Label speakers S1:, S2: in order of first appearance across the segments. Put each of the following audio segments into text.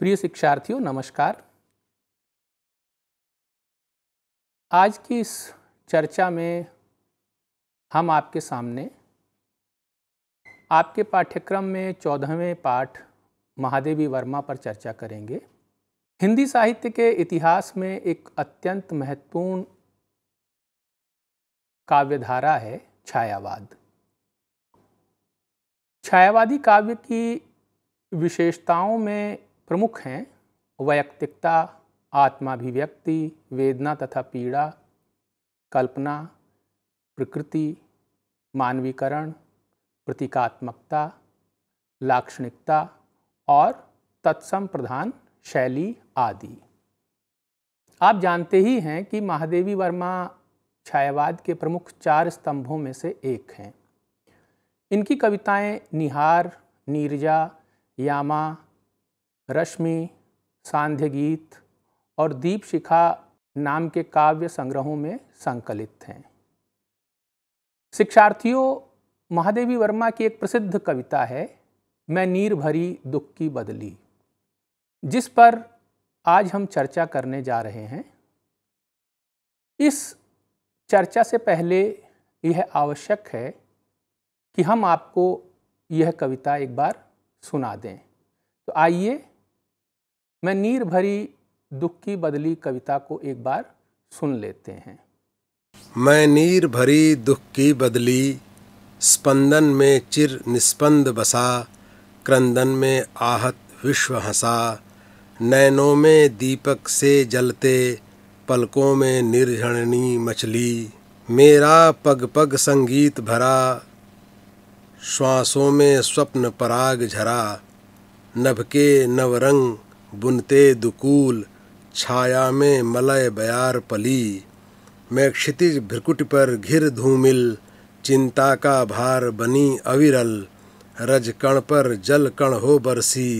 S1: प्रिय शिक्षार्थियों नमस्कार आज की इस चर्चा में हम आपके सामने आपके पाठ्यक्रम में चौदहवें पाठ महादेवी वर्मा पर चर्चा करेंगे हिंदी साहित्य के इतिहास में एक अत्यंत महत्वपूर्ण काव्यधारा है छायावाद छायावादी काव्य की विशेषताओं में प्रमुख हैं वैयक्तिकता आत्माभिव्यक्ति वेदना तथा पीड़ा कल्पना प्रकृति मानवीकरण प्रतीकात्मकता लाक्षणिकता और तत्सम प्रधान शैली आदि आप जानते ही हैं कि महादेवी वर्मा छायावाद के प्रमुख चार स्तंभों में से एक हैं इनकी कविताएं निहार नीरजा यामा रश्मि सांध्य गीत और दीप शिखा नाम के काव्य संग्रहों में संकलित हैं शिक्षार्थियों महादेवी वर्मा की एक प्रसिद्ध कविता है मैं नीर भरी दुख की बदली जिस पर आज हम चर्चा करने जा रहे हैं इस चर्चा से पहले यह आवश्यक है कि हम आपको यह कविता एक बार सुना दें तो आइए मैं नीर भरी दुख की बदली कविता को एक बार सुन लेते हैं
S2: मैं नीर भरी दुख की बदली स्पंदन में चिर निस्पंद बसा क्रंदन में आहत विश्व हंसा नैनों में दीपक से जलते पलकों में निर्झणनी मछली मेरा पग पग संगीत भरा श्वासों में स्वप्न पराग झरा नभ के नवरंग बुनते दुकूल छाया में मलय बयार पली मैं क्षितिज भ्रिकुट पर घिर धूमिल चिंता का भार बनी अविरल रज कण पर जल कण हो बरसी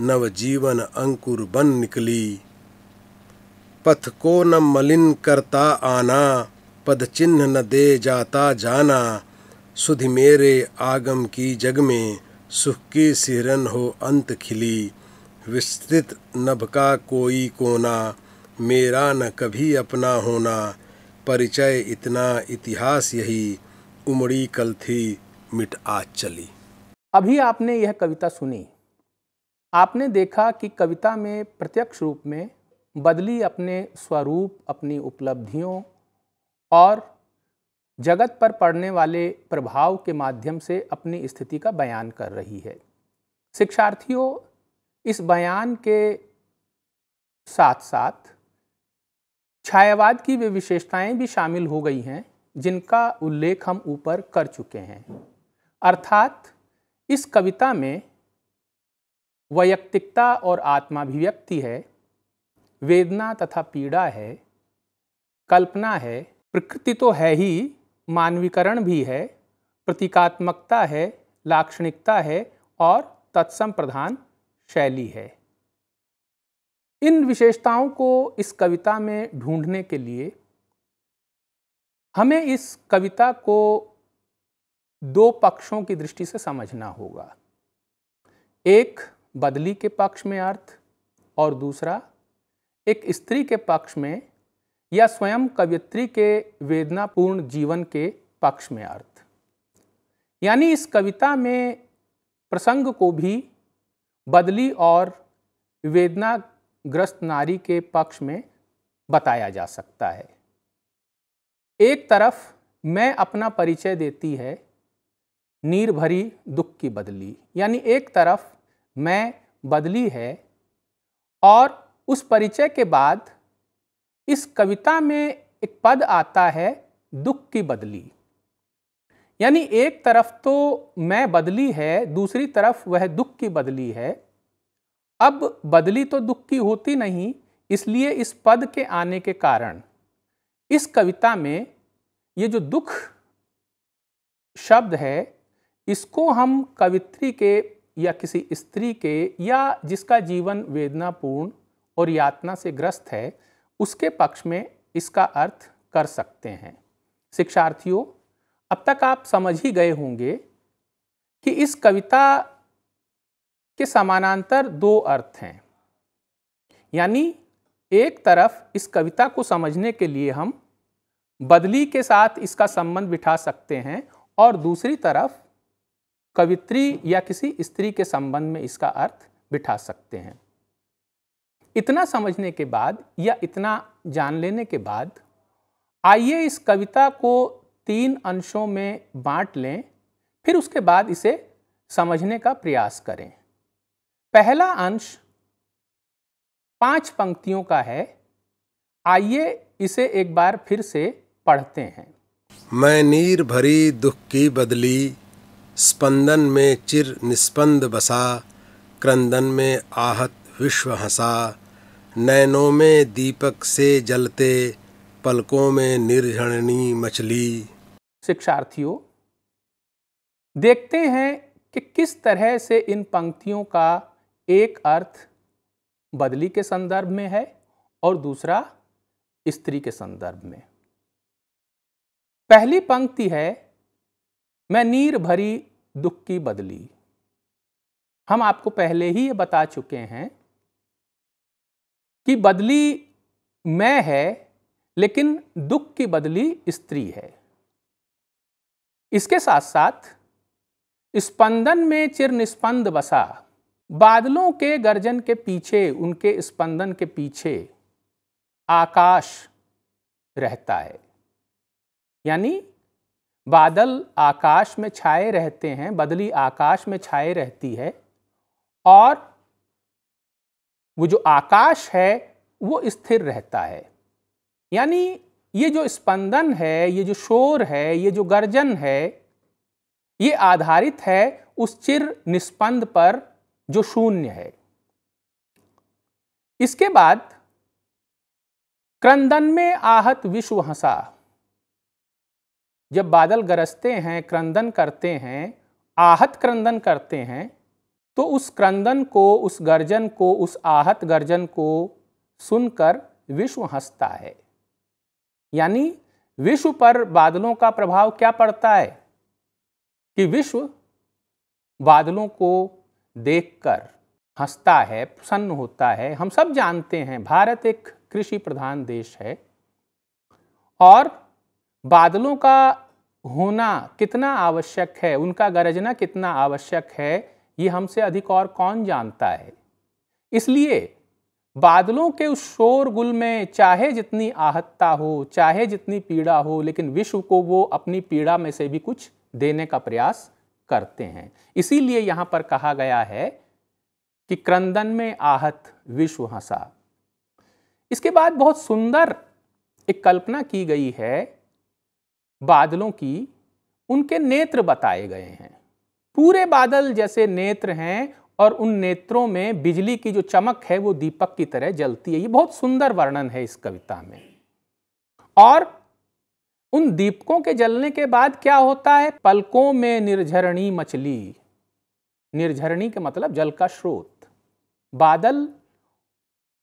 S2: नवजीवन अंकुर बन निकली पथ को न मलिन करता आना पद चिन्ह न दे जाता जाना सुधि मेरे आगम की जग में सुख की सिहरन हो अंत खिली विस्तृत नभ का कोई कोना मेरा न कभी अपना होना परिचय इतना इतिहास यही उमड़ी कल थी मिट आज चली अभी आपने यह कविता सुनी आपने देखा
S1: कि कविता में प्रत्यक्ष रूप में बदली अपने स्वरूप अपनी उपलब्धियों और जगत पर पड़ने वाले प्रभाव के माध्यम से अपनी स्थिति का बयान कर रही है शिक्षार्थियों इस बयान के साथ साथ छायावाद की वे विशेषताएं भी शामिल हो गई हैं जिनका उल्लेख हम ऊपर कर चुके हैं अर्थात इस कविता में वैयक्तिकता और आत्माभिव्यक्ति है वेदना तथा पीड़ा है कल्पना है प्रकृति तो है ही मानवीकरण भी है प्रतीकात्मकता है लाक्षणिकता है और तत्सम प्रधान शैली है इन विशेषताओं को इस कविता में ढूंढने के लिए हमें इस कविता को दो पक्षों की दृष्टि से समझना होगा एक बदली के पक्ष में अर्थ और दूसरा एक स्त्री के पक्ष में या स्वयं कवियत्री के वेदनापूर्ण जीवन के पक्ष में अर्थ यानी इस कविता में प्रसंग को भी बदली और वेदनाग्रस्त नारी के पक्ष में बताया जा सकता है एक तरफ मैं अपना परिचय देती है नीर भरी दुख की बदली यानी एक तरफ मैं बदली है और उस परिचय के बाद इस कविता में एक पद आता है दुख की बदली यानी एक तरफ तो मैं बदली है दूसरी तरफ वह दुख की बदली है अब बदली तो दुख की होती नहीं इसलिए इस पद के आने के कारण इस कविता में ये जो दुख शब्द है इसको हम कवित्री के या किसी स्त्री के या जिसका जीवन वेदनापूर्ण और यातना से ग्रस्त है उसके पक्ष में इसका अर्थ कर सकते हैं शिक्षार्थियों अब तक आप समझ ही गए होंगे कि इस कविता के समानांतर दो अर्थ हैं यानी एक तरफ इस कविता को समझने के लिए हम बदली के साथ इसका संबंध बिठा सकते हैं और दूसरी तरफ कवित्री या किसी स्त्री के संबंध में इसका अर्थ बिठा सकते हैं इतना समझने के बाद या इतना जान लेने के बाद आइए इस कविता को तीन अंशों में बांट लें फिर उसके बाद इसे समझने का प्रयास करें पहला अंश पांच पंक्तियों का है आइए इसे एक बार फिर से पढ़ते हैं
S2: मैं नीर भरी दुख की बदली स्पंदन में चिर निस्पंद बसा क्रंदन में आहत विश्व हंसा नैनों में दीपक से जलते पलकों में निर्झणनी मछली शिक्षार्थियों
S1: देखते हैं कि किस तरह से इन पंक्तियों का एक अर्थ बदली के संदर्भ में है और दूसरा स्त्री के संदर्भ में पहली पंक्ति है मैं नीर भरी दुख की बदली हम आपको पहले ही ये बता चुके हैं कि बदली मैं है लेकिन दुख की बदली स्त्री है इसके साथ साथ स्पंदन में चिर निस्पंद बसा बादलों के गर्जन के पीछे उनके स्पंदन के पीछे आकाश रहता है यानी बादल आकाश में छाए रहते हैं बदली आकाश में छाए रहती है और वो जो आकाश है वो स्थिर रहता है यानी ये जो स्पंदन है ये जो शोर है ये जो गर्जन है ये आधारित है उस चिर निष्पंद पर जो शून्य है इसके बाद क्रंदन में आहत विश्व हंसा जब बादल गरजते हैं क्रंदन करते हैं आहत क्रंदन करते हैं तो उस क्रंदन को उस गर्जन को उस आहत गर्जन को सुनकर विश्व हंसता है यानी विश्व पर बादलों का प्रभाव क्या पड़ता है कि विश्व बादलों को देखकर हंसता है प्रसन्न होता है हम सब जानते हैं भारत एक कृषि प्रधान देश है और बादलों का होना कितना आवश्यक है उनका गरजना कितना आवश्यक है ये हमसे अधिक और कौन जानता है इसलिए बादलों के उस शोरगुल में चाहे जितनी आहत्ता हो चाहे जितनी पीड़ा हो लेकिन विश्व को वो अपनी पीड़ा में से भी कुछ देने का प्रयास करते हैं इसीलिए यहां पर कहा गया है कि क्रंदन में आहत विश्व हंसा इसके बाद बहुत सुंदर एक कल्पना की गई है बादलों की उनके नेत्र बताए गए हैं पूरे बादल जैसे नेत्र हैं और उन नेत्रों में बिजली की जो चमक है वो दीपक की तरह जलती है ये बहुत सुंदर वर्णन है इस कविता में और उन दीपकों के जलने के बाद क्या होता है पलकों में निर्झरणी मछली निर्झरणी के मतलब जल का स्रोत बादल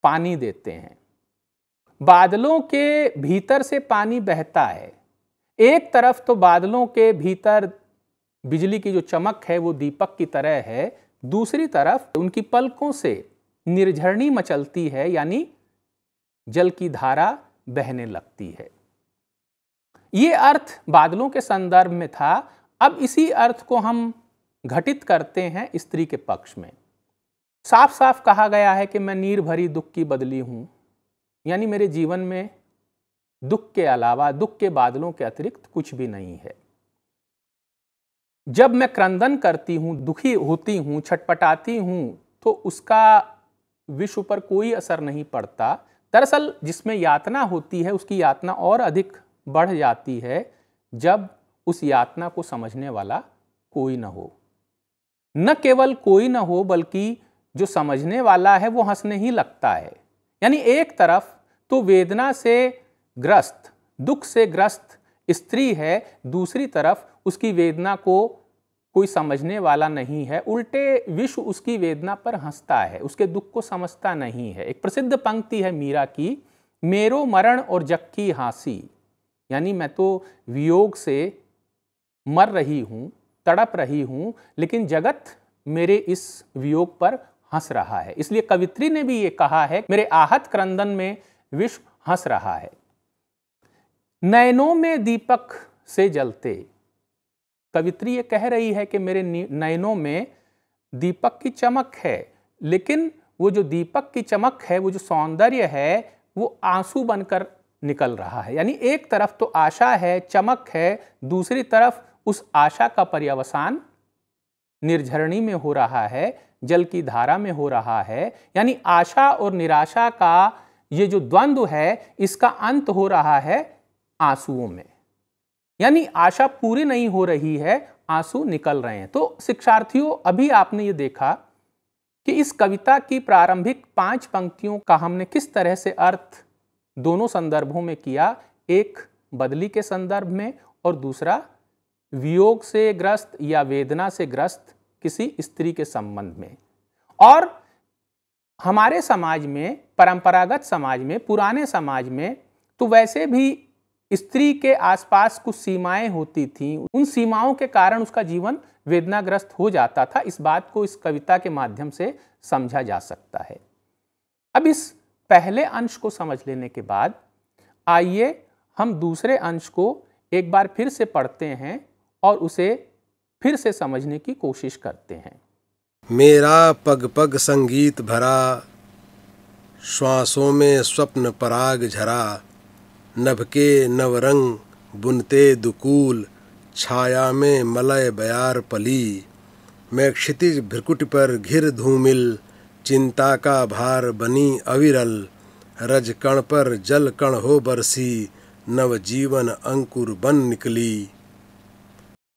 S1: पानी देते हैं बादलों के भीतर से पानी बहता है एक तरफ तो बादलों के भीतर बिजली की जो चमक है वो दीपक की तरह है दूसरी तरफ उनकी पलकों से निर्झरणी मचलती है यानी जल की धारा बहने लगती है ये अर्थ बादलों के संदर्भ में था अब इसी अर्थ को हम घटित करते हैं स्त्री के पक्ष में साफ साफ कहा गया है कि मैं नीर भरी दुख की बदली हूं यानी मेरे जीवन में दुख के अलावा दुख के बादलों के अतिरिक्त कुछ भी नहीं है जब मैं क्रंदन करती हूँ दुखी होती हूँ छटपटाती हूँ तो उसका विश्व पर कोई असर नहीं पड़ता दरअसल जिसमें यातना होती है उसकी यातना और अधिक बढ़ जाती है जब उस यातना को समझने वाला कोई न हो न केवल कोई न हो बल्कि जो समझने वाला है वो हंसने ही लगता है यानी एक तरफ तो वेदना से ग्रस्त दुख से ग्रस्त स्त्री है दूसरी तरफ उसकी वेदना को कोई समझने वाला नहीं है उल्टे विश्व उसकी वेदना पर हंसता है उसके दुख को समझता नहीं है एक प्रसिद्ध पंक्ति है मीरा की मेरो मरण और जक्की हाँसी यानी मैं तो वियोग से मर रही हूँ तड़प रही हूँ लेकिन जगत मेरे इस वियोग पर हंस रहा है इसलिए कवित्री ने भी ये कहा है मेरे आहत क्रंदन में विश्व हंस रहा है नयनों में दीपक से जलते कवित्री ये कह रही है कि मेरे नयनों में दीपक की चमक है लेकिन वो जो दीपक की चमक है वो जो सौंदर्य है वो आंसू बनकर निकल रहा है यानी एक तरफ तो आशा है चमक है दूसरी तरफ उस आशा का पर्यावसान निर्झरणी में हो रहा है जल की धारा में हो रहा है यानी आशा और निराशा का ये जो द्वंद्व है इसका अंत हो रहा है आंसुओं में यानी आशा पूरी नहीं हो रही है आंसू निकल रहे हैं तो शिक्षार्थियों अभी आपने ये देखा कि इस कविता की प्रारंभिक पांच पंक्तियों का हमने किस तरह से अर्थ दोनों संदर्भों में किया एक बदली के संदर्भ में और दूसरा वियोग से ग्रस्त या वेदना से ग्रस्त किसी स्त्री के संबंध में और हमारे समाज में परंपरागत समाज में पुराने समाज में तो वैसे भी स्त्री के आसपास कुछ सीमाएं होती थीं उन सीमाओं के कारण उसका जीवन वेदनाग्रस्त हो जाता था इस बात को इस कविता के माध्यम से समझा जा सकता है अब इस पहले अंश को समझ लेने के बाद आइए हम दूसरे अंश को एक बार फिर से पढ़ते हैं और उसे फिर से समझने की कोशिश करते हैं
S2: मेरा पग पग संगीत भरा श्वासों में स्वप्न पराग झरा नभके नवरंग बुनते दुकूल छाया में मलय बयार पली मैं क्षितिज भ्रकुट पर घिर धूमिल चिंता का भार बनी अविरल रज कण पर जल कण हो बरसी नवजीवन अंकुर बन निकली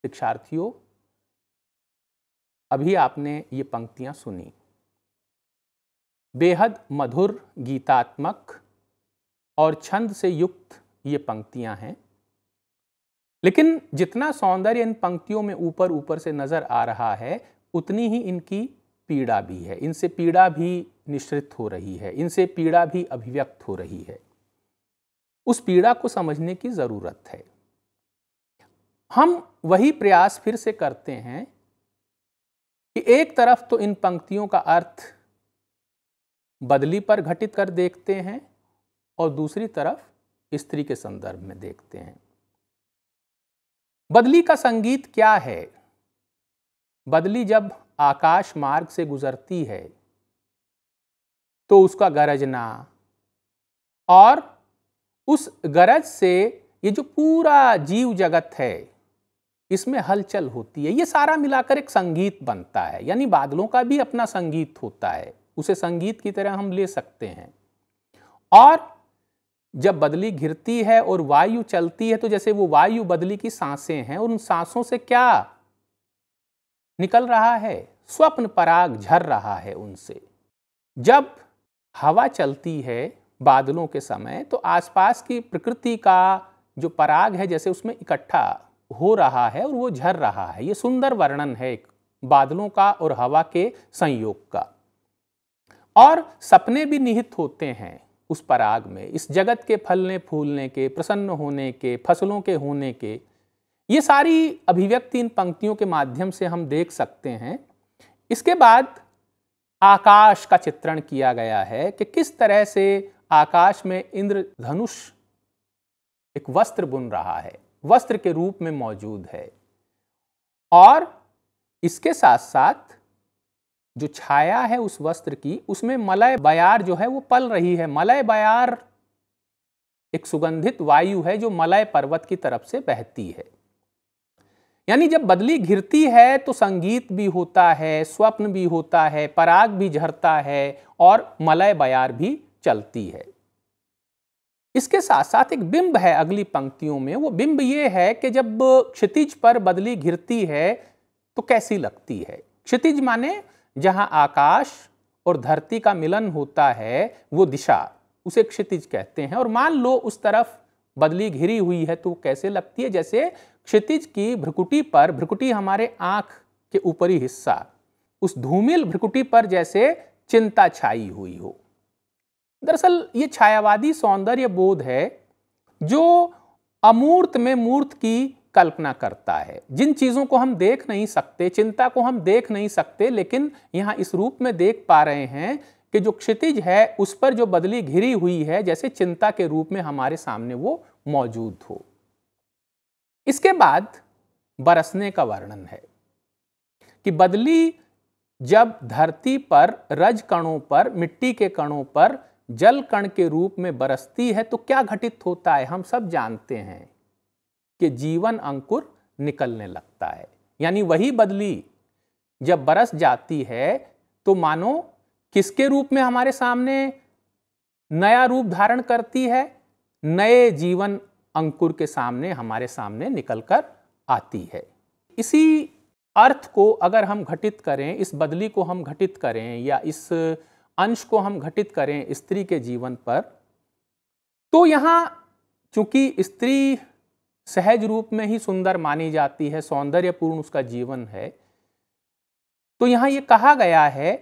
S2: शिक्षार्थियों
S1: अभी आपने ये पंक्तियाँ सुनी बेहद मधुर गीतात्मक और छंद से युक्त ये पंक्तियां हैं लेकिन जितना सौंदर्य इन पंक्तियों में ऊपर ऊपर से नज़र आ रहा है उतनी ही इनकी पीड़ा भी है इनसे पीड़ा भी निश्रित हो रही है इनसे पीड़ा भी अभिव्यक्त हो रही है उस पीड़ा को समझने की ज़रूरत है हम वही प्रयास फिर से करते हैं कि एक तरफ तो इन पंक्तियों का अर्थ बदली पर घटित कर देखते हैं और दूसरी तरफ स्त्री के संदर्भ में देखते हैं बदली का संगीत क्या है बदली जब आकाश मार्ग से गुजरती है तो उसका गरजना और उस गरज से ये जो पूरा जीव जगत है इसमें हलचल होती है ये सारा मिलाकर एक संगीत बनता है यानी बादलों का भी अपना संगीत होता है उसे संगीत की तरह हम ले सकते हैं और जब बदली घिरती है और वायु चलती है तो जैसे वो वायु बदली की सांसें हैं और उन सांसों से क्या निकल रहा है स्वप्न पराग झर रहा है उनसे जब हवा चलती है बादलों के समय तो आसपास की प्रकृति का जो पराग है जैसे उसमें इकट्ठा हो रहा है और वो झर रहा है ये सुंदर वर्णन है एक बादलों का और हवा के संयोग का और सपने भी निहित होते हैं उस पराग में इस जगत के फलने फूलने के प्रसन्न होने के फसलों के होने के ये सारी अभिव्यक्ति इन पंक्तियों के माध्यम से हम देख सकते हैं इसके बाद आकाश का चित्रण किया गया है कि किस तरह से आकाश में इंद्र धनुष एक वस्त्र बुन रहा है वस्त्र के रूप में मौजूद है और इसके साथ साथ जो छाया है उस वस्त्र की उसमें मलय बयार जो है वो पल रही है मलय बयार एक सुगंधित वायु है जो मलय पर्वत की तरफ से बहती है यानी जब बदली घिरती है तो संगीत भी होता है स्वप्न भी होता है पराग भी झरता है और मलय बयार भी चलती है इसके साथ साथ एक बिंब है अगली पंक्तियों में वो बिंब ये है कि जब क्षितिज पर बदली घिरती है तो कैसी लगती है क्षितिज माने जहाँ आकाश और धरती का मिलन होता है वो दिशा उसे क्षितिज कहते हैं और मान लो उस तरफ बदली घिरी हुई है तो कैसे लगती है जैसे क्षितिज की भ्रुकुटी पर भ्रुकुटी हमारे आँख के ऊपरी हिस्सा उस धूमिल भ्रुकुटी पर जैसे चिंता छाई हुई हो दरअसल ये छायावादी सौंदर्य बोध है जो अमूर्त में मूर्त की कल्पना करता है जिन चीज़ों को हम देख नहीं सकते चिंता को हम देख नहीं सकते लेकिन यहाँ इस रूप में देख पा रहे हैं कि जो क्षितिज है उस पर जो बदली घिरी हुई है जैसे चिंता के रूप में हमारे सामने वो मौजूद हो इसके बाद बरसने का वर्णन है कि बदली जब धरती पर रज कणों पर मिट्टी के कणों पर जल कण के रूप में बरसती है तो क्या घटित होता है हम सब जानते हैं कि जीवन अंकुर निकलने लगता है यानी वही बदली जब बरस जाती है तो मानो किसके रूप में हमारे सामने नया रूप धारण करती है नए जीवन अंकुर के सामने हमारे सामने निकल कर आती है इसी अर्थ को अगर हम घटित करें इस बदली को हम घटित करें या इस अंश को हम घटित करें स्त्री के जीवन पर तो यहाँ चूंकि स्त्री सहज रूप में ही सुंदर मानी जाती है सौंदर्यपूर्ण उसका जीवन है तो यहाँ ये कहा गया है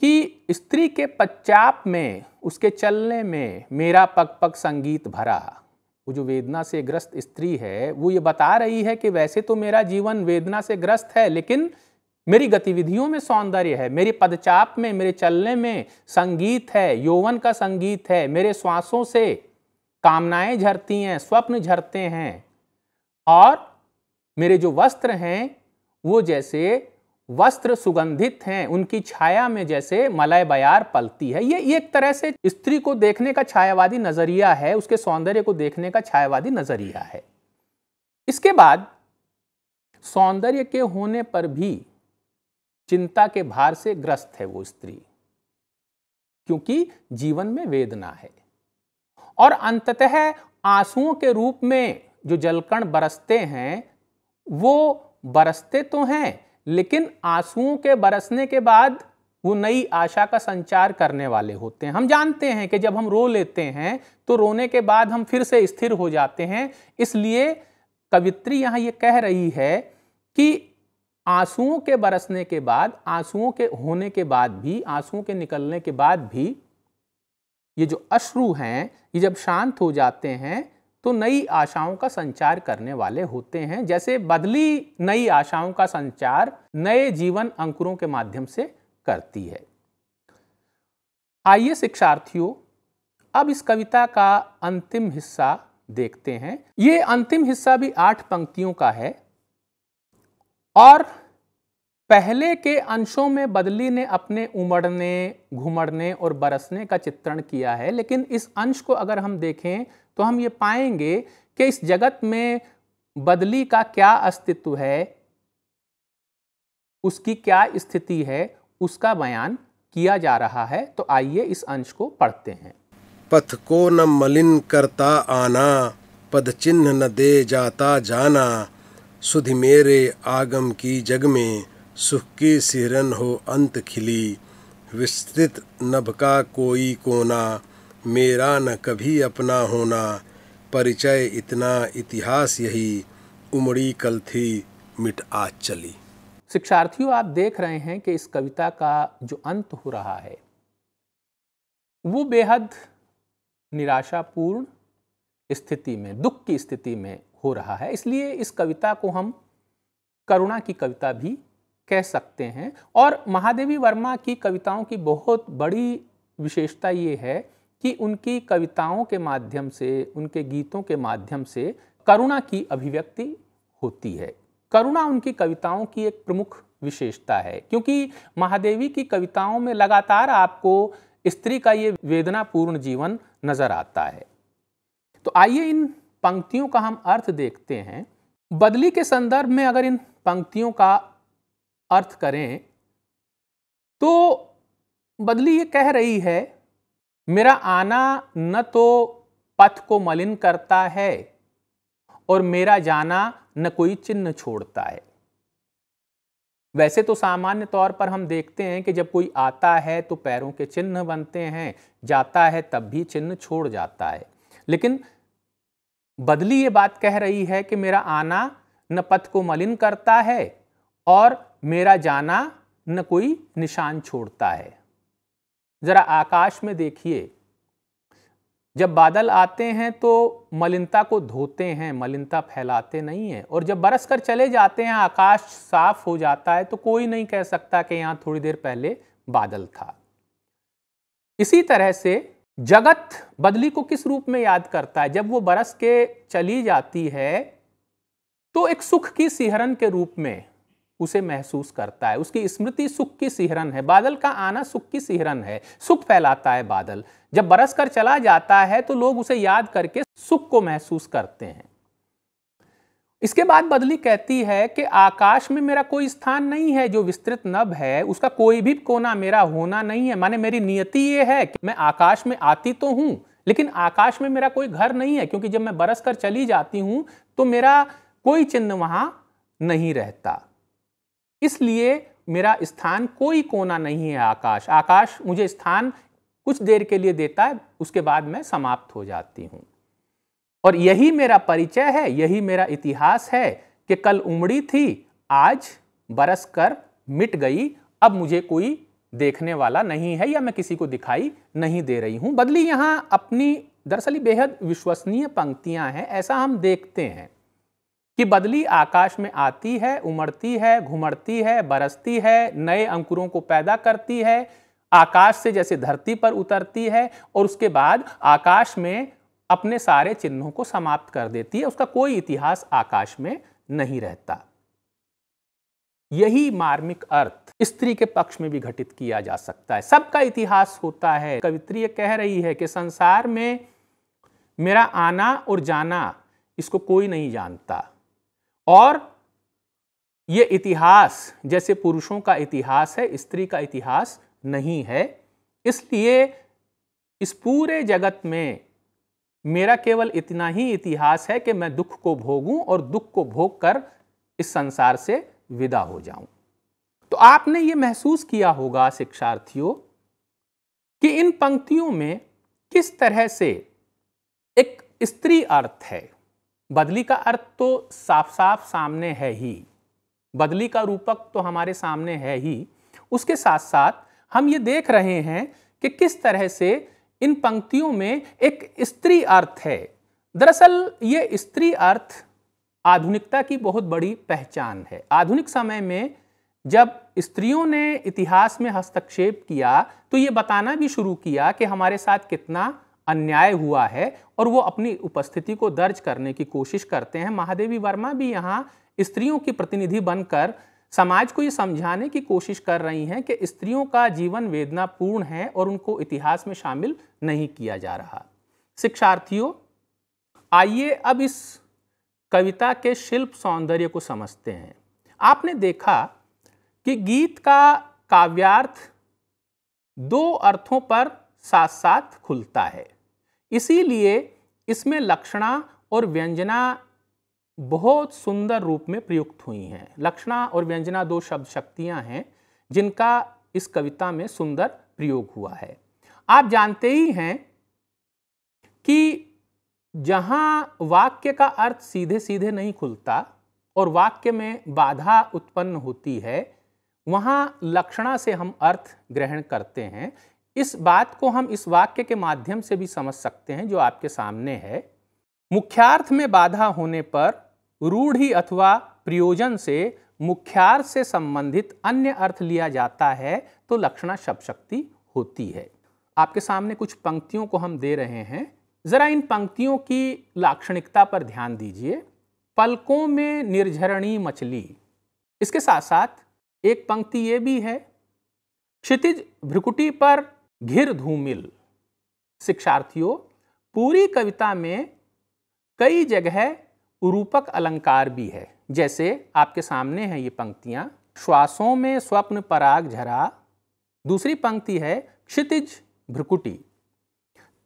S1: कि स्त्री के पश्चाप में उसके चलने में मेरा पग पग संगीत भरा वो जो वेदना से ग्रस्त स्त्री है वो ये बता रही है कि वैसे तो मेरा जीवन वेदना से ग्रस्त है लेकिन मेरी गतिविधियों में सौंदर्य है मेरे पदचाप में मेरे चलने में संगीत है यौवन का संगीत है मेरे श्वासों से कामनाएं झरती हैं स्वप्न झरते हैं और मेरे जो वस्त्र हैं वो जैसे वस्त्र सुगंधित हैं उनकी छाया में जैसे मलय बयार पलती है ये एक तरह से स्त्री को देखने का छायावादी नजरिया है उसके सौंदर्य को देखने का छायावादी नजरिया है इसके बाद सौंदर्य के होने पर भी चिंता के भार से ग्रस्त है वो स्त्री क्योंकि जीवन में वेदना है और अंततः आंसुओं के रूप में जो जलकण बरसते हैं वो बरसते तो हैं लेकिन आंसुओं के बरसने के बाद वो नई आशा का संचार करने वाले होते हैं हम जानते हैं कि जब हम रो लेते हैं तो रोने के बाद हम फिर से स्थिर हो जाते हैं इसलिए कवित्री यहाँ ये कह रही है कि आंसुओं के बरसने के बाद आंसुओं के होने के बाद भी आंसुओं के निकलने के बाद भी ये जो अश्रु हैं ये जब शांत हो जाते हैं तो नई आशाओं का संचार करने वाले होते हैं जैसे बदली नई आशाओं का संचार नए जीवन अंकुरों के माध्यम से करती है आइए शिक्षार्थियों अब इस कविता का अंतिम हिस्सा देखते हैं ये अंतिम हिस्सा भी आठ पंक्तियों का है और पहले के अंशों में बदली ने अपने उमड़ने घुमड़ने और बरसने का चित्रण किया है लेकिन इस अंश को अगर हम देखें तो हम ये पाएंगे कि इस जगत में बदली का क्या अस्तित्व है उसकी क्या स्थिति है उसका बयान किया जा रहा है तो आइए इस अंश को पढ़ते हैं
S2: पथ को न मलिन करता आना पद चिन्ह न दे जाता जाना सुधि मेरे आगम की जग में सुख की सिरन हो अंत खिली विस्तृत नभ का कोई कोना मेरा न कभी अपना होना परिचय इतना इतिहास यही उमड़ी कल थी मिट आ चली
S1: शिक्षार्थियों आप देख रहे हैं कि इस कविता का जो अंत हो रहा है वो बेहद निराशापूर्ण स्थिति में दुख की स्थिति में हो रहा है इसलिए इस कविता को हम करुणा की कविता भी कह सकते हैं और महादेवी वर्मा की कविताओं की बहुत बड़ी विशेषता ये है कि उनकी कविताओं के माध्यम से उनके गीतों के माध्यम से करुणा की अभिव्यक्ति होती है करुणा उनकी कविताओं की एक प्रमुख विशेषता है क्योंकि महादेवी की कविताओं में लगातार आपको स्त्री का ये वेदनापूर्ण जीवन नजर आता है तो आइए इन पंक्तियों का हम अर्थ देखते हैं बदली के संदर्भ में अगर इन पंक्तियों का अर्थ करें तो बदली ये कह रही है मेरा आना न तो पथ को मलिन करता है और मेरा जाना न कोई चिन्ह छोड़ता है वैसे तो सामान्य तौर पर हम देखते हैं कि जब कोई आता है तो पैरों के चिन्ह बनते हैं जाता है तब भी चिन्ह छोड़ जाता है लेकिन बदली ये बात कह रही है कि मेरा आना न पथ को मलिन करता है और मेरा जाना न कोई निशान छोड़ता है ज़रा आकाश में देखिए जब बादल आते हैं तो मलिनता को धोते हैं मलिनता फैलाते नहीं हैं और जब बरस कर चले जाते हैं आकाश साफ हो जाता है तो कोई नहीं कह सकता कि यहाँ थोड़ी देर पहले बादल था इसी तरह से जगत बदली को किस रूप में याद करता है जब वो बरस के चली जाती है तो एक सुख की सिहरन के रूप में उसे महसूस करता है उसकी स्मृति सुख की सिहरन है बादल का आना सुख की सिहरन है सुख फैलाता है बादल जब बरस कर चला जाता है तो लोग उसे याद करके सुख को महसूस करते हैं इसके बाद बदली कहती है कि आकाश में मेरा कोई स्थान नहीं है जो विस्तृत नभ है उसका कोई भी कोना मेरा होना नहीं है माने मेरी नियति ये है कि मैं आकाश में आती तो हूं लेकिन आकाश में मेरा कोई घर नहीं है क्योंकि जब मैं बरस कर चली जाती हूं तो मेरा कोई चिन्ह वहां नहीं रहता इसलिए मेरा स्थान कोई कोना नहीं है आकाश आकाश मुझे स्थान कुछ देर के लिए देता है उसके बाद मैं समाप्त हो जाती हूँ और यही मेरा परिचय है यही मेरा इतिहास है कि कल उमड़ी थी आज बरस कर मिट गई अब मुझे कोई देखने वाला नहीं है या मैं किसी को दिखाई नहीं दे रही हूँ बदली यहाँ अपनी दरअसल बेहद विश्वसनीय पंक्तियाँ हैं ऐसा हम देखते हैं कि बदली आकाश में आती है उमड़ती है घुमड़ती है बरसती है नए अंकुरों को पैदा करती है आकाश से जैसे धरती पर उतरती है और उसके बाद आकाश में अपने सारे चिन्हों को समाप्त कर देती है उसका कोई इतिहास आकाश में नहीं रहता यही मार्मिक अर्थ स्त्री के पक्ष में भी घटित किया जा सकता है सबका इतिहास होता है कवित्री कह रही है कि संसार में मेरा आना और जाना इसको कोई नहीं जानता और ये इतिहास जैसे पुरुषों का इतिहास है स्त्री का इतिहास नहीं है इसलिए इस पूरे जगत में मेरा केवल इतना ही इतिहास है कि मैं दुख को भोगूं और दुख को भोग कर इस संसार से विदा हो जाऊं तो आपने ये महसूस किया होगा शिक्षार्थियों कि इन पंक्तियों में किस तरह से एक स्त्री अर्थ है बदली का अर्थ तो साफ साफ सामने है ही बदली का रूपक तो हमारे सामने है ही उसके साथ साथ हम ये देख रहे हैं कि किस तरह से इन पंक्तियों में एक स्त्री अर्थ है दरअसल ये स्त्री अर्थ आधुनिकता की बहुत बड़ी पहचान है आधुनिक समय में जब स्त्रियों ने इतिहास में हस्तक्षेप किया तो ये बताना भी शुरू किया कि हमारे साथ कितना अन्याय हुआ है और वो अपनी उपस्थिति को दर्ज करने की कोशिश करते हैं महादेवी वर्मा भी यहाँ स्त्रियों की प्रतिनिधि बनकर समाज को ये समझाने की कोशिश कर रही हैं कि स्त्रियों का जीवन वेदनापूर्ण है और उनको इतिहास में शामिल नहीं किया जा रहा शिक्षार्थियों आइए अब इस कविता के शिल्प सौंदर्य को समझते हैं आपने देखा कि गीत का काव्यार्थ दो अर्थों पर साथ साथ खुलता है इसीलिए इसमें लक्षणा और व्यंजना बहुत सुंदर रूप में प्रयुक्त हुई हैं लक्षणा और व्यंजना दो शब्द शक्तियाँ हैं जिनका इस कविता में सुंदर प्रयोग हुआ है आप जानते ही हैं कि जहाँ वाक्य का अर्थ सीधे सीधे नहीं खुलता और वाक्य में बाधा उत्पन्न होती है वहाँ लक्षणा से हम अर्थ ग्रहण करते हैं इस बात को हम इस वाक्य के माध्यम से भी समझ सकते हैं जो आपके सामने है मुख्यार्थ में बाधा होने पर रूढ़ी अथवा प्रयोजन से मुख्यार्थ से संबंधित अन्य अर्थ लिया जाता है तो लक्षणा शब्द शक्ति होती है आपके सामने कुछ पंक्तियों को हम दे रहे हैं ज़रा इन पंक्तियों की लाक्षणिकता पर ध्यान दीजिए पलकों में निर्झरणी मछली इसके साथ साथ एक पंक्ति ये भी है क्षितिज भ्रुकुटी पर घिर धूमिल शिक्षार्थियों पूरी कविता में कई जगह रूपक अलंकार भी है जैसे आपके सामने हैं ये पंक्तियाँ श्वासों में स्वप्न पराग झरा दूसरी पंक्ति है क्षितिज भ्रुकुटी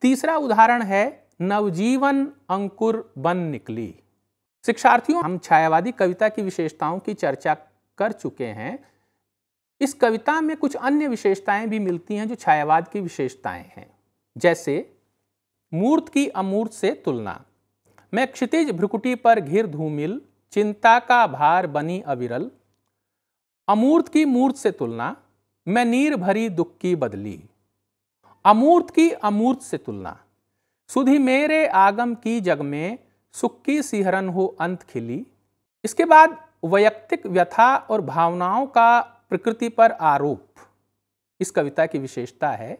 S1: तीसरा उदाहरण है नवजीवन अंकुर बन निकली शिक्षार्थियों हम छायावादी कविता की विशेषताओं की चर्चा कर चुके हैं इस कविता में कुछ अन्य विशेषताएं भी मिलती हैं जो छायावाद की विशेषताएं हैं जैसे मूर्त की अमूर्त से तुलना मैं क्षितिज भ्रुकुटी पर घिर धूमिल चिंता का भार बनी अविरल अमूर्त की मूर्त से तुलना मैं नीर भरी दुख की बदली अमूर्त की अमूर्त से तुलना सुधि मेरे आगम की जग में सुख की सिहरन हो अंत खिली इसके बाद वैयक्तिक व्यथा और भावनाओं का प्रकृति पर आरोप इस कविता की विशेषता है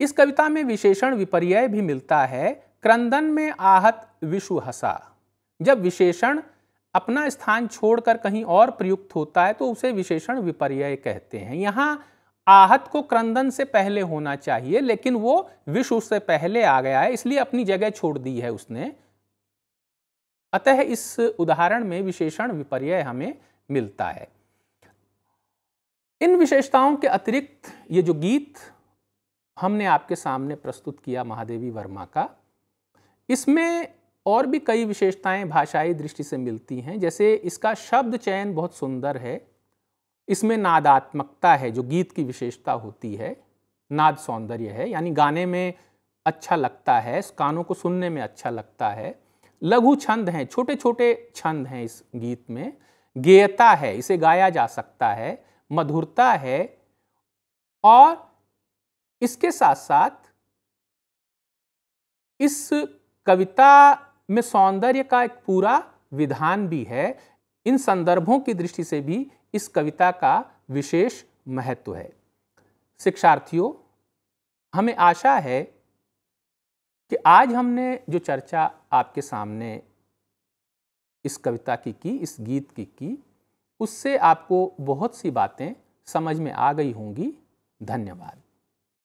S1: इस कविता में विशेषण विपर्य भी मिलता है क्रंदन में आहत विशु हसा जब विशेषण अपना स्थान छोड़कर कहीं और प्रयुक्त होता है तो उसे विशेषण विपर्य कहते हैं यहां आहत को क्रंदन से पहले होना चाहिए लेकिन वो विश्व से पहले आ गया है इसलिए अपनी जगह छोड़ दी है उसने अतः इस उदाहरण में विशेषण विपर्य हमें मिलता है इन विशेषताओं के अतिरिक्त ये जो गीत हमने आपके सामने प्रस्तुत किया महादेवी वर्मा का इसमें और भी कई विशेषताएं भाषाई दृष्टि से मिलती हैं जैसे इसका शब्द चयन बहुत सुंदर है इसमें नादात्मकता है जो गीत की विशेषता होती है नाद सौंदर्य है यानी गाने में अच्छा लगता है कानों को सुनने में अच्छा लगता है लघु छंद हैं छोटे छोटे छंद हैं इस गीत में गेयता है इसे गाया जा सकता है मधुरता है और इसके साथ साथ इस कविता में सौंदर्य का एक पूरा विधान भी है इन संदर्भों की दृष्टि से भी इस कविता का विशेष महत्व है शिक्षार्थियों हमें आशा है कि आज हमने जो चर्चा आपके सामने इस कविता की की इस गीत की की उससे आपको बहुत सी बातें समझ में आ गई होंगी धन्यवाद